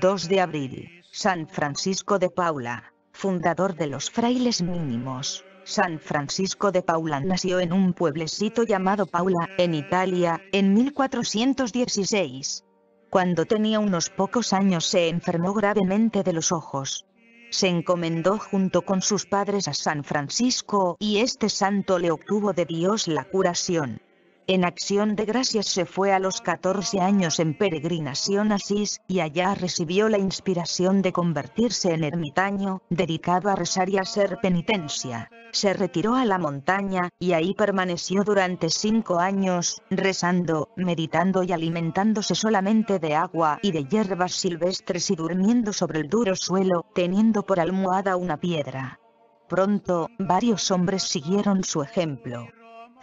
2 de abril, San Francisco de Paula, fundador de los frailes mínimos. San Francisco de Paula nació en un pueblecito llamado Paula, en Italia, en 1416. Cuando tenía unos pocos años se enfermó gravemente de los ojos. Se encomendó junto con sus padres a San Francisco y este santo le obtuvo de Dios la curación. En acción de gracias se fue a los 14 años en peregrinación a Asís, y allá recibió la inspiración de convertirse en ermitaño, dedicado a rezar y hacer penitencia. Se retiró a la montaña, y ahí permaneció durante cinco años, rezando, meditando y alimentándose solamente de agua y de hierbas silvestres y durmiendo sobre el duro suelo, teniendo por almohada una piedra. Pronto, varios hombres siguieron su ejemplo.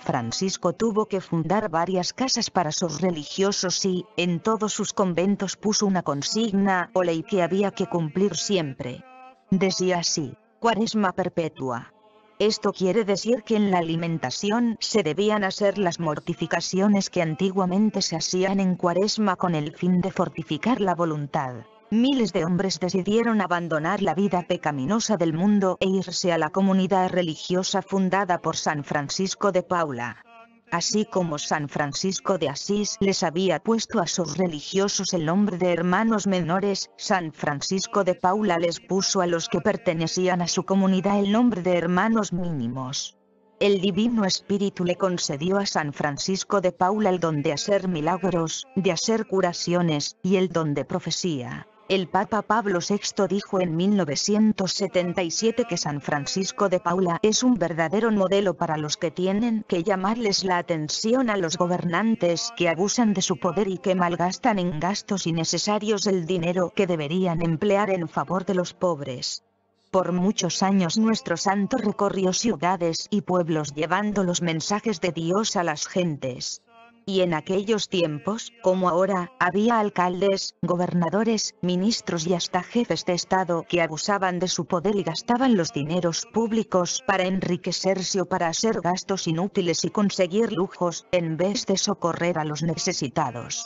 Francisco tuvo que fundar varias casas para sus religiosos y, en todos sus conventos puso una consigna o ley que había que cumplir siempre. Decía así, cuaresma perpetua. Esto quiere decir que en la alimentación se debían hacer las mortificaciones que antiguamente se hacían en cuaresma con el fin de fortificar la voluntad miles de hombres decidieron abandonar la vida pecaminosa del mundo e irse a la comunidad religiosa fundada por San Francisco de Paula. Así como San Francisco de Asís les había puesto a sus religiosos el nombre de hermanos menores, San Francisco de Paula les puso a los que pertenecían a su comunidad el nombre de hermanos mínimos el Divino Espíritu le concedió a San Francisco de Paula el don de hacer milagros, de hacer curaciones, y el don de profecía. El Papa Pablo VI dijo en 1977 que San Francisco de Paula es un verdadero modelo para los que tienen que llamarles la atención a los gobernantes que abusan de su poder y que malgastan en gastos innecesarios el dinero que deberían emplear en favor de los pobres. Por muchos años nuestro santo recorrió ciudades y pueblos llevando los mensajes de Dios a las gentes. Y en aquellos tiempos, como ahora, había alcaldes, gobernadores, ministros y hasta jefes de Estado que abusaban de su poder y gastaban los dineros públicos para enriquecerse o para hacer gastos inútiles y conseguir lujos, en vez de socorrer a los necesitados.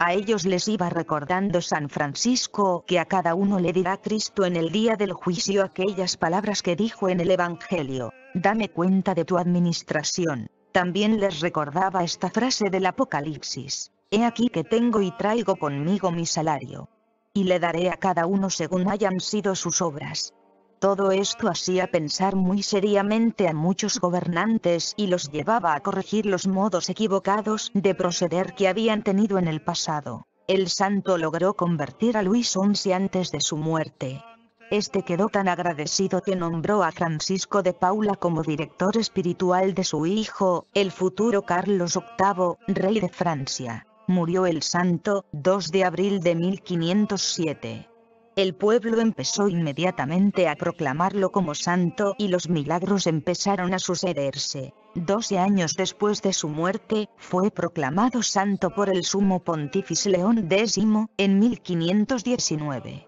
A ellos les iba recordando San Francisco que a cada uno le dirá Cristo en el día del juicio aquellas palabras que dijo en el Evangelio, dame cuenta de tu administración, también les recordaba esta frase del Apocalipsis. He aquí que tengo y traigo conmigo mi salario. Y le daré a cada uno según hayan sido sus obras. Todo esto hacía pensar muy seriamente a muchos gobernantes y los llevaba a corregir los modos equivocados de proceder que habían tenido en el pasado. El santo logró convertir a Luis XI antes de su muerte, este quedó tan agradecido que nombró a Francisco de Paula como director espiritual de su hijo, el futuro Carlos VIII, rey de Francia. Murió el santo, 2 de abril de 1507. El pueblo empezó inmediatamente a proclamarlo como santo y los milagros empezaron a sucederse. Doce años después de su muerte, fue proclamado santo por el sumo pontífice León X en 1519.